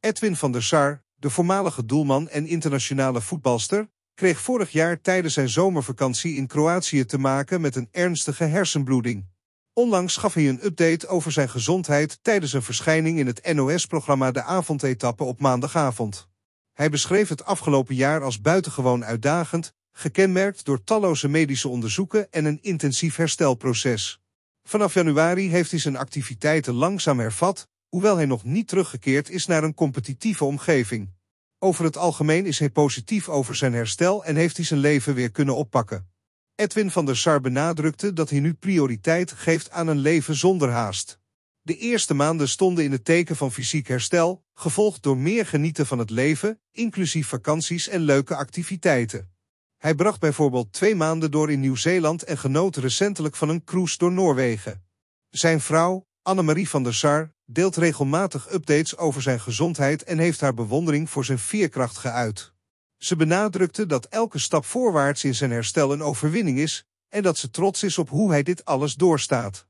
Edwin van der Sar, de voormalige doelman en internationale voetbalster, kreeg vorig jaar tijdens zijn zomervakantie in Kroatië te maken met een ernstige hersenbloeding. Onlangs gaf hij een update over zijn gezondheid tijdens een verschijning in het NOS-programma De Avondetappe op maandagavond. Hij beschreef het afgelopen jaar als buitengewoon uitdagend, gekenmerkt door talloze medische onderzoeken en een intensief herstelproces. Vanaf januari heeft hij zijn activiteiten langzaam hervat, hoewel hij nog niet teruggekeerd is naar een competitieve omgeving. Over het algemeen is hij positief over zijn herstel en heeft hij zijn leven weer kunnen oppakken. Edwin van der Sar benadrukte dat hij nu prioriteit geeft aan een leven zonder haast. De eerste maanden stonden in het teken van fysiek herstel, gevolgd door meer genieten van het leven, inclusief vakanties en leuke activiteiten. Hij bracht bijvoorbeeld twee maanden door in Nieuw-Zeeland en genoot recentelijk van een cruise door Noorwegen. Zijn vrouw, Annemarie van der Sar deelt regelmatig updates over zijn gezondheid en heeft haar bewondering voor zijn veerkracht geuit. Ze benadrukte dat elke stap voorwaarts in zijn herstel een overwinning is en dat ze trots is op hoe hij dit alles doorstaat.